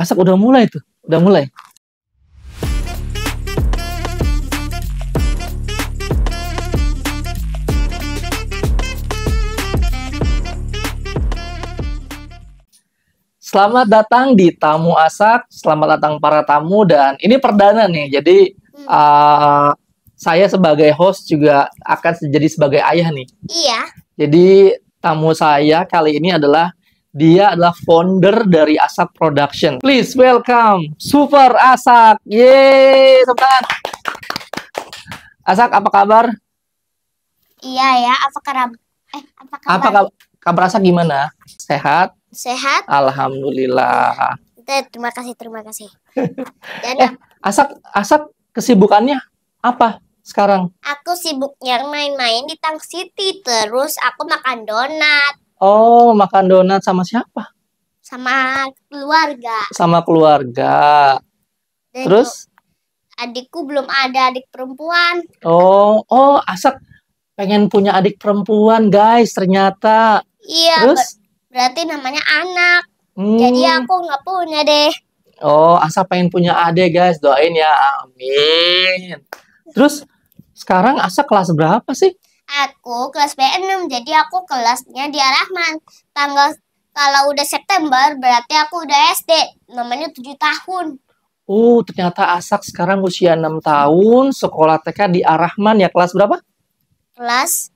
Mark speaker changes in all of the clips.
Speaker 1: asap udah mulai tuh udah mulai Selamat datang di Tamu Asak, selamat datang para tamu dan ini perdana nih. Jadi uh, saya sebagai host juga akan jadi sebagai ayah nih. Iya. Jadi tamu saya kali ini adalah dia adalah founder dari Asak Production. Please welcome Super Asak. Yeay, semangat! Asak, apa kabar?
Speaker 2: Iya ya, apa kabar? Eh,
Speaker 1: apa kabar? Apa kabar? Kabar Asak gimana? Sehat? Sehat. Alhamdulillah.
Speaker 2: Terima kasih, terima kasih. Dan
Speaker 1: eh, Asak, Asak kesibukannya apa sekarang?
Speaker 2: Aku sibuknya main-main di Tang City, terus aku makan donat,
Speaker 1: Oh, makan donat sama siapa?
Speaker 2: Sama keluarga.
Speaker 1: Sama keluarga.
Speaker 2: Dan Terus? Adikku belum ada adik perempuan.
Speaker 1: Oh, oh, Asap pengen punya adik perempuan, guys. Ternyata.
Speaker 2: Iya. Terus? Ber berarti namanya anak. Hmm. Jadi aku nggak punya deh.
Speaker 1: Oh, Asap pengen punya adik, guys. Doain ya.
Speaker 2: Amin.
Speaker 1: Terus sekarang Asa kelas berapa sih?
Speaker 2: Aku kelas B6, jadi aku kelasnya di Rahman. Tanggal kalau udah September berarti aku udah SD, namanya 7 tahun.
Speaker 1: Oh, ternyata Asak sekarang usia 6 tahun, sekolah TK di Rahman ya, kelas berapa?
Speaker 2: Kelas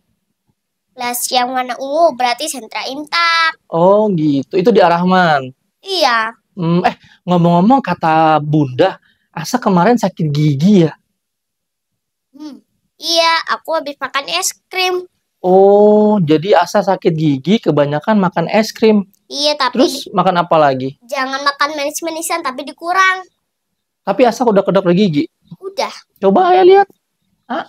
Speaker 2: kelas yang warna ungu berarti sentra intak.
Speaker 1: Oh, gitu. Itu di Rahman. Iya. Hmm, eh, ngomong-ngomong kata Bunda, Asak kemarin sakit gigi ya?
Speaker 2: Hmm. Iya, aku habis makan es krim.
Speaker 1: Oh, jadi Asa sakit gigi kebanyakan makan es krim.
Speaker 2: Iya, tapi terus
Speaker 1: makan apa lagi?
Speaker 2: Jangan makan manis-manisan tapi dikurang.
Speaker 1: Tapi Asa udah lagi gigi. Udah. Coba ya lihat. Hah?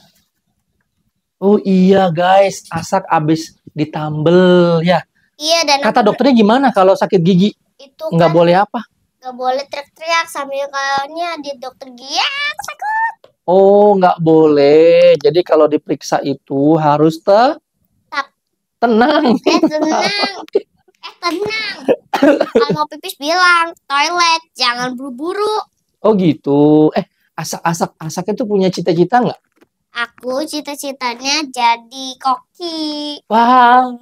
Speaker 1: Oh iya guys, Asak abis ditambel ya.
Speaker 2: Iya dan kata dokternya
Speaker 1: gimana kalau sakit gigi?
Speaker 2: Itu nggak kan boleh apa? Nggak boleh teriak-teriak sambil kalaunya di dokter gigi ya, sakit
Speaker 1: Oh, nggak boleh. Jadi kalau diperiksa itu harus te tak. tenang.
Speaker 2: Eh, tenang. eh, tenang. kalau mau pipis bilang toilet, jangan buru-buru.
Speaker 1: Oh gitu. Eh, asak-asak asak itu punya cita-cita nggak?
Speaker 2: Aku cita-citanya jadi koki. Wah, wow.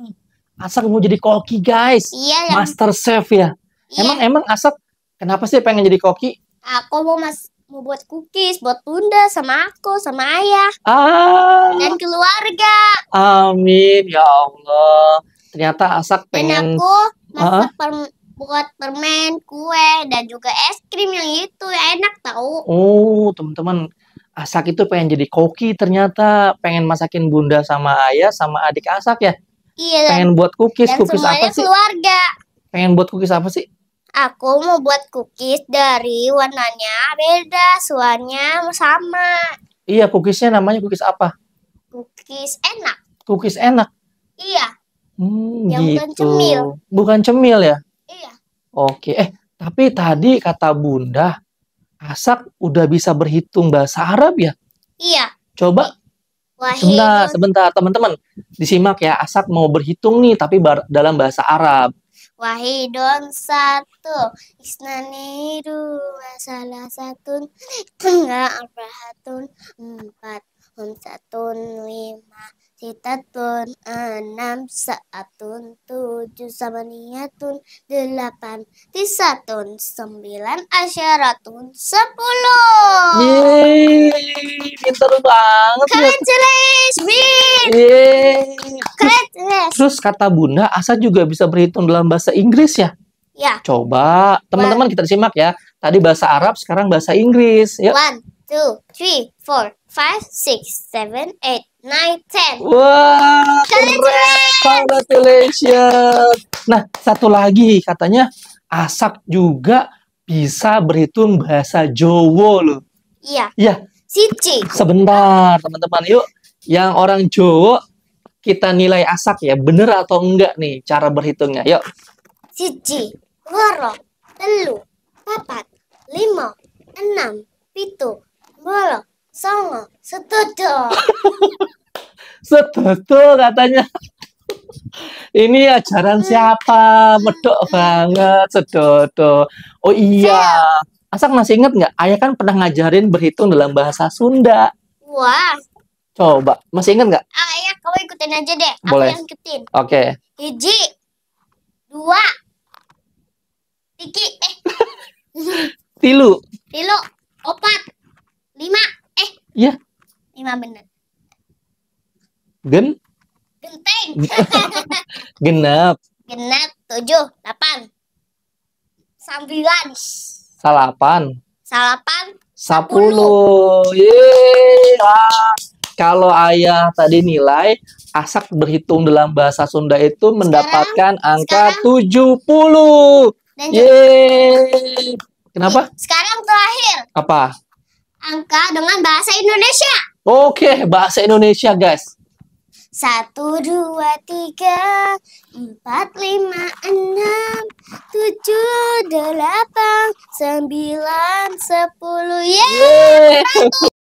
Speaker 1: Asak mau jadi koki guys. Iya. Master yang... chef ya. Iya. Emang emang Asak kenapa sih pengen jadi koki?
Speaker 2: Aku mau mas mau buat cookies buat bunda sama aku sama ayah ah. dan keluarga
Speaker 1: amin ya allah ternyata asak pengen dan aku masak ah?
Speaker 2: per, buat permen kue dan juga es krim yang itu ya enak tahu
Speaker 1: oh teman-teman Asak itu pengen jadi koki ternyata pengen masakin bunda sama ayah sama adik Asak ya. Iya. Pengen buat cookies, dan cookies apa sih? keluarga. Pengen buat cookies apa sih?
Speaker 2: Aku mau buat cookies dari warnanya beda, suaranya sama.
Speaker 1: Iya, cookiesnya namanya cookies apa?
Speaker 2: Cookies enak.
Speaker 1: Cookies enak? Iya. Hmm, yang gitu. bukan cemil. Bukan cemil ya? Iya. Oke, eh tapi tadi kata Bunda, Asak udah bisa berhitung bahasa Arab ya? Iya. Coba Sebentar, sebentar teman-teman. Disimak ya, Asak mau berhitung nih tapi dalam bahasa Arab.
Speaker 2: Wahidun satu, isnani dua, salah satu, enggak, abrahatun empat satu lima Sitatun enam satu tujuh sama Samaniyatun delapan Tisatun sembilan Asyaratun sepuluh
Speaker 1: Yeay pintar banget Keren
Speaker 2: Congratulations
Speaker 1: Terus kata bunda Asa juga bisa berhitung dalam bahasa Inggris ya? Ya. Coba teman-teman kita simak ya. Tadi bahasa Arab, sekarang bahasa Inggris. Yuk. One,
Speaker 2: two, three, four, five, six, seven, eight, nine, ten. Wah, wow,
Speaker 1: congratulations. Nah, satu lagi katanya Asak juga bisa berhitung bahasa Jowo loh. Iya. Iya. Cici. Sebentar, teman-teman. Yuk, yang orang Jowo kita nilai Asak ya, bener atau enggak nih cara berhitungnya. Yuk.
Speaker 2: Cici, loro, telu, papat, lima, enam, pitu, sama, setuju.
Speaker 1: setuju katanya. Ini ajaran hmm. siapa? Medok hmm. banget, setuju Oh iya. asal masih inget nggak? Ayah kan pernah ngajarin berhitung dalam bahasa Sunda. Wah. Coba, masih inget nggak?
Speaker 2: Ayah, iya, kamu ikutin aja deh. Boleh. Aku yang ikutin. Oke. Okay. Hiji, dua, tiki, eh. Tilu. Tilu, opat, lima, Iya. Lima benar. Gen? Genteng. Genap. Genap. Tujuh. Delapan. Sembilan.
Speaker 1: Salapan.
Speaker 2: Salapan.
Speaker 1: Sepuluh. Iya. Kalau ayah tadi nilai, Asak berhitung dalam bahasa Sunda itu mendapatkan sekarang, angka sekarang, 70. Yeay. Kenapa?
Speaker 2: Sekarang terakhir. Apa? angka dengan bahasa Indonesia.
Speaker 1: Oke, bahasa Indonesia, guys.
Speaker 2: Satu, dua, tiga, empat, lima, enam, tujuh, delapan, sembilan, sepuluh. Yeay! Yeay.